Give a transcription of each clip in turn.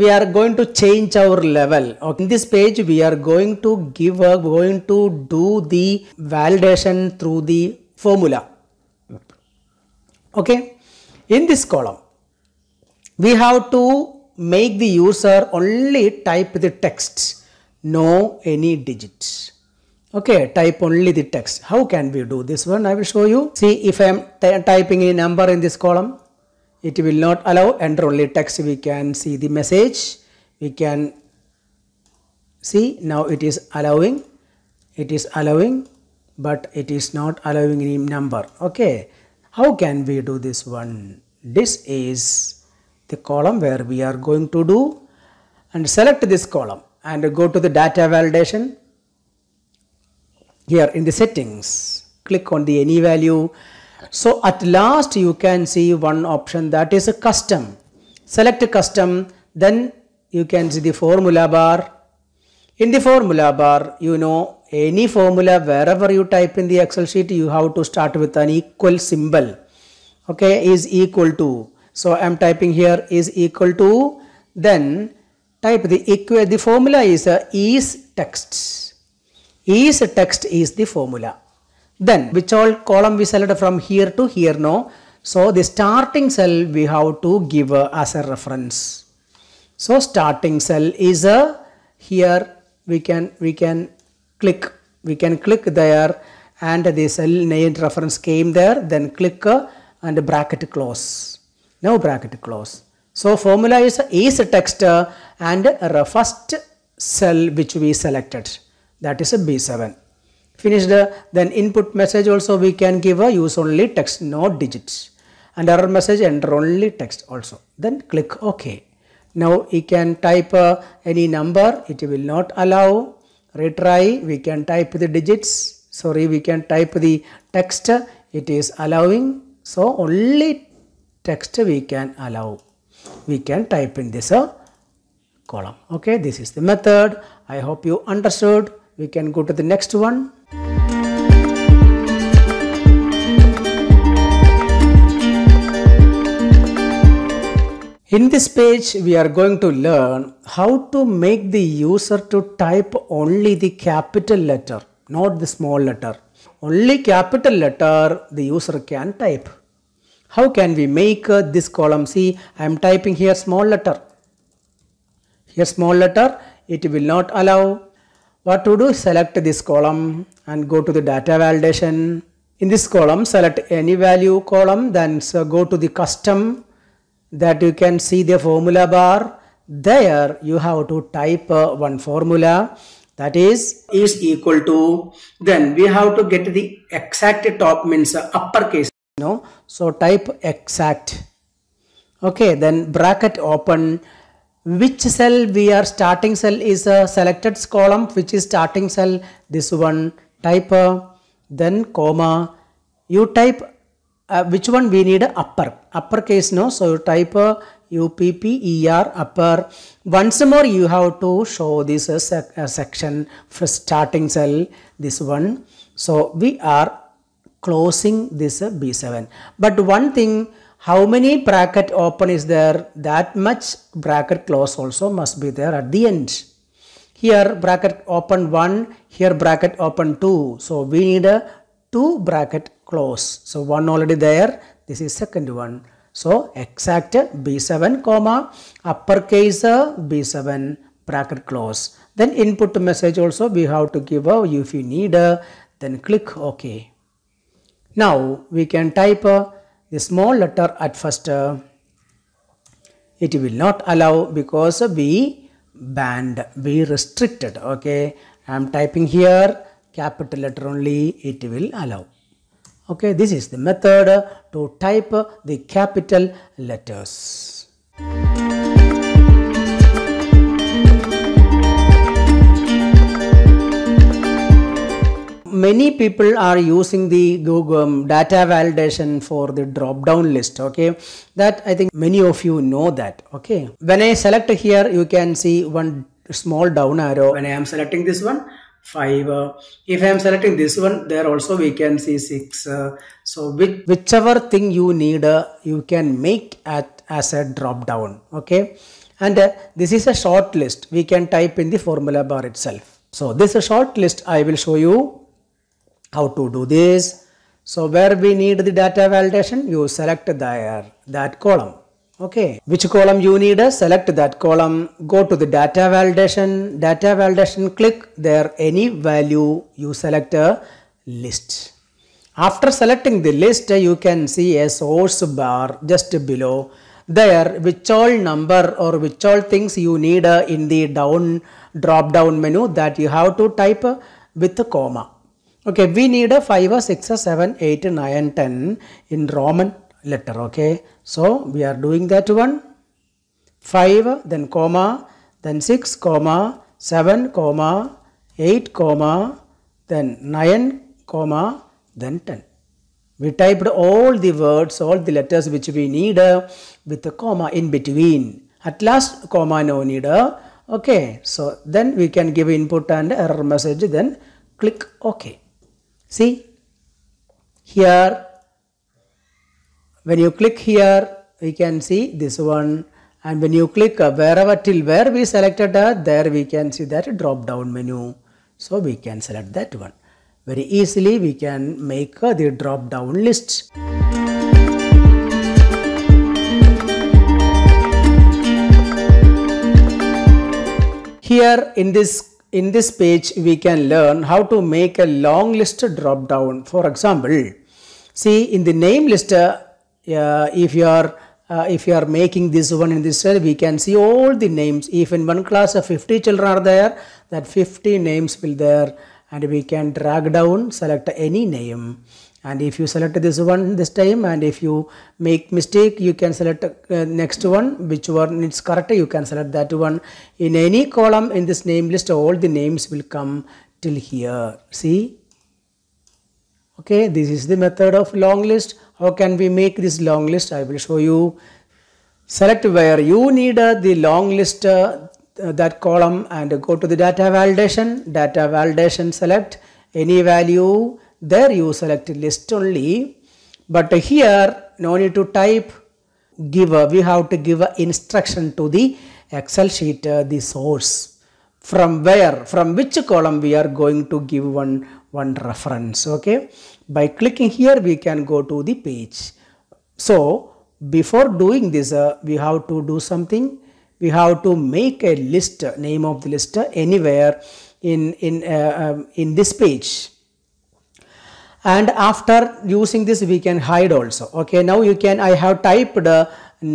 we are going to change our level okay. in this page we are going to give a going to do the validation through the formula okay in this column we have to make the user only type the text no any digits okay type only the text how can we do this one i will show you see if i am typing a number in this column it will not allow enter only text we can see the message we can see now it is allowing it is allowing but it is not allowing any number okay how can we do this one this is the column where we are going to do and select this column and go to the data validation here in the settings click on the any value so at last you can see one option that is a custom. Select a custom then you can see the formula bar. In the formula bar you know any formula wherever you type in the excel sheet you have to start with an equal symbol. Okay is equal to. So I am typing here is equal to then type the equal the formula is a uh, is text. Is text is the formula then which all column we selected from here to here no. So the starting cell we have to give as a reference. So starting cell is a uh, here we can we can click we can click there and the cell name reference came there then click uh, and bracket close. Now bracket close. So formula is is text uh, and first cell which we selected that is a B7 finished then input message also we can give a use only text no digits and error message enter only text also then click ok now you can type uh, any number it will not allow retry we can type the digits sorry we can type the text it is allowing so only text we can allow we can type in this uh, column okay this is the method i hope you understood we can go to the next one In this page, we are going to learn how to make the user to type only the capital letter, not the small letter. Only capital letter the user can type. How can we make uh, this column? See, I am typing here small letter. Here small letter, it will not allow. What to do? Select this column and go to the data validation. In this column, select any value column, then go to the custom that you can see the formula bar there you have to type uh, one formula that is is equal to then we have to get the exact top means uh, uppercase no so type exact okay then bracket open which cell we are starting cell is a selected column which is starting cell this one type uh, then comma you type uh, which one we need upper upper case no so you type upper uh, upper once more you have to show this uh, sec uh, section for starting cell this one so we are closing this uh, b7 but one thing how many bracket open is there that much bracket close also must be there at the end here bracket open 1 here bracket open 2 so we need a two bracket close. So, 1 already there, this is second one. So, exact B7 comma uppercase B7 bracket close. Then input message also we have to give a uh, if you need a uh, then click OK. Now we can type a, uh, the small letter at first. It will not allow because we banned, we restricted. Okay, I am typing here capital letter only, it will allow. Okay, this is the method to type the capital letters. many people are using the Google data validation for the drop down list okay that I think many of you know that okay when I select here you can see one small down arrow when I am selecting this one 5 uh, if i am selecting this one there also we can see 6 uh, so which, whichever thing you need uh, you can make at as a drop down okay and uh, this is a short list we can type in the formula bar itself so this is a short list i will show you how to do this so where we need the data validation you select there that column Okay, which column you need, uh, select that column, go to the data validation, data validation, click there any value, you select a uh, list. After selecting the list, uh, you can see a source bar just below there which all number or which all things you need in the down drop down menu that you have to type with a comma. Okay, we need a 5, 6, 7, 8, 9, 10 in Roman letter okay so we are doing that one 5 then comma then 6 comma 7 comma 8 comma then 9 comma then 10 we typed all the words all the letters which we need uh, with a comma in between at last comma no need uh, okay so then we can give input and error message then click ok see here when you click here we can see this one and when you click uh, wherever till where we selected uh, there we can see that drop down menu so we can select that one very easily we can make uh, the drop down list here in this in this page we can learn how to make a long list drop down for example see in the name list if you are uh, if you are making this one in this cell, we can see all the names. If in one class of 50 children are there, that 50 names will there and we can drag down, select any name and if you select this one this time and if you make mistake you can select uh, next one which one is correct you can select that one in any column in this name list all the names will come till here see okay this is the method of long list how can we make this long list i will show you select where you need uh, the long list uh, that column and go to the data validation data validation select any value there you select list only but here no need to type give uh, we have to give instruction to the excel sheet uh, the source from where from which column we are going to give one one reference okay by clicking here we can go to the page so before doing this uh, we have to do something we have to make a list name of the list anywhere in in uh, um, in this page and after using this we can hide also okay now you can i have typed the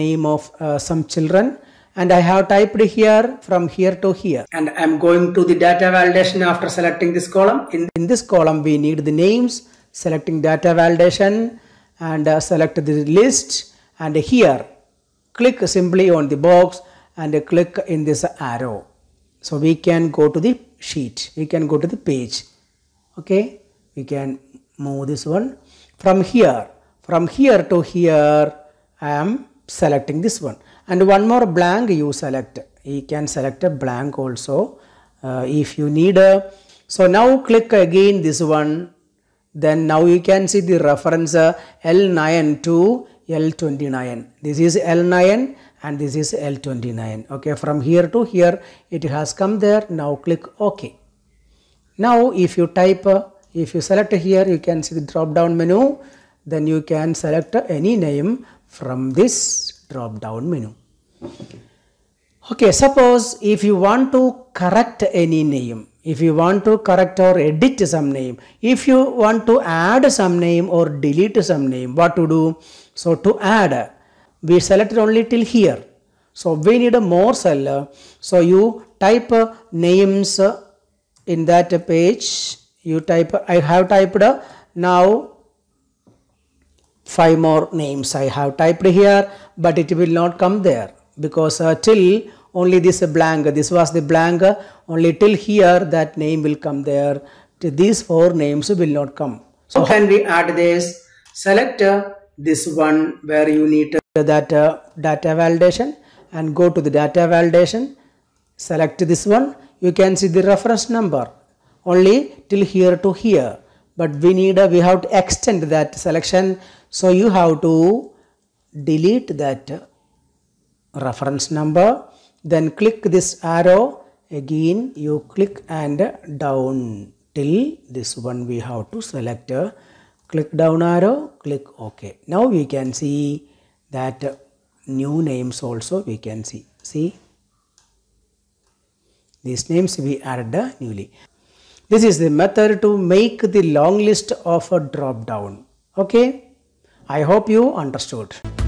name of uh, some children and I have typed here from here to here. And I'm going to the data validation after selecting this column. In, in this column, we need the names, selecting data validation and uh, select the list and here click simply on the box and click in this arrow. So we can go to the sheet, we can go to the page. Okay, we can move this one from here, from here to here I am selecting this one and one more blank you select you can select a blank also uh, if you need a so now click again this one then now you can see the reference L9 to L29 this is L9 and this is L29 okay from here to here it has come there now click OK now if you type uh, if you select here you can see the drop down menu then you can select any name from this drop down menu. Okay, suppose if you want to correct any name, if you want to correct or edit some name, if you want to add some name or delete some name, what to do? So to add, we selected only till here. So we need a more cell. So you type names in that page. You type, I have typed now five more names I have typed here but it will not come there because uh, till only this blank this was the blank only till here that name will come there these four names will not come so can we add this select uh, this one where you need that uh, data validation and go to the data validation select this one you can see the reference number only till here to here but we need a, uh, we have to extend that selection so you have to delete that reference number then click this arrow again you click and down till this one we have to select click down arrow click ok now we can see that new names also we can see see these names we added newly this is the method to make the long list of a drop down okay I hope you understood.